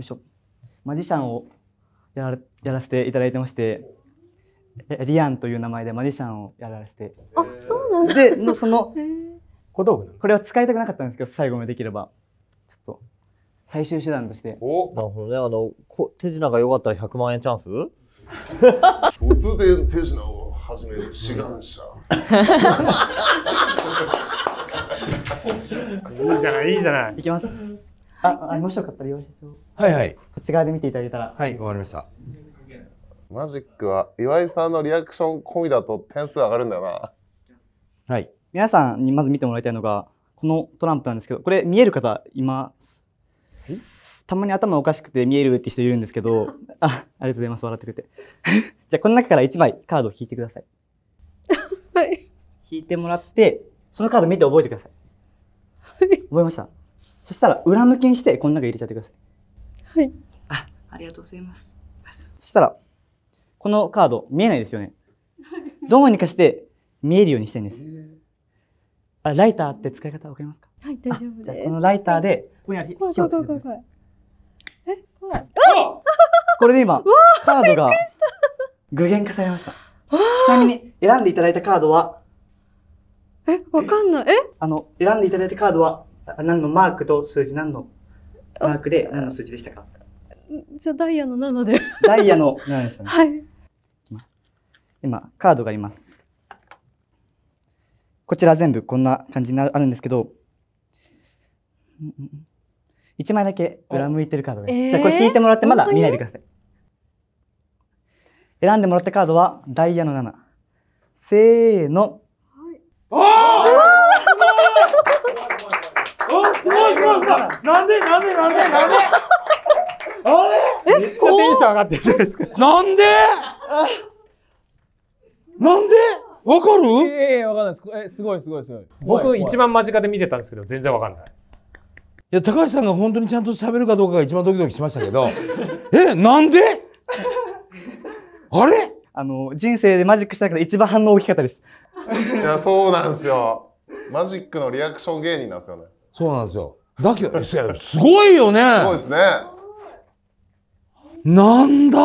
いしょマジシャンをやらやらせていただいてましてリアンという名前でマジシャンをやらせてあそうなんだでのその 小道具これは使いたくなかったんですけど最後までできればちょっと最終手段としておなるほどねあのこ手品が良かったら100万円チャンス突然手品を始める志願者 いいじゃないいいじゃないいきますあ、もしよかったらはいはい。こっち側で見ていただけたら。はい、わかりました。マジックは岩井さんのリアクション込みだと点数上がるんだよな。はい。皆さんにまず見てもらいたいのが、このトランプなんですけど、これ見える方います。たまに頭おかしくて見えるって人いるんですけど、あ、ありがとうございます。笑ってくれて。じゃあこの中から1枚カードを引いてください。はい。引いてもらって、そのカード見て覚えてください。はい。覚えました。そしたら裏向きにしてこの中入れちゃってくださいはいあありがとうございますそしたらこのカード見えないですよねどうにかして見えるようにしてんですあライターって使い方わかりますかはい大丈夫ですこのライターでここにある怖い怖い怖い怖いえ怖いこれで今カードが具現化されましたちなみに選んでいただいたカードはえわかんないえあの選んでいただいたカードは何のマークと数字何のマークで何の数字でしたかじゃあダイヤの7で。ダイヤの7でしたね。はい。今、カードがあります。こちら全部こんな感じになるあるんですけど、1枚だけ裏向いてるカードが、えー、じゃあこれ引いてもらってまだ見ないでください。選んでもらったカードはダイヤの7。せーの。はい、おーダメあれめっちゃテンション上がってるじゃないですか。なんでなんでわかるええー、わかんないです。え、すごいすごいすごい。僕一番間近で見てたんですけど、全然わかんない。いや、高橋さんが本当にちゃんと喋るかどうかが一番ドキドキしましたけど、え、なんであれあの、人生でマジックしたけど一番反応大きかったです。いや、そうなんですよ。マジックのリアクション芸人なんですよね。そうなんですよ。だけど、すごいよね。すごいですね。なんだ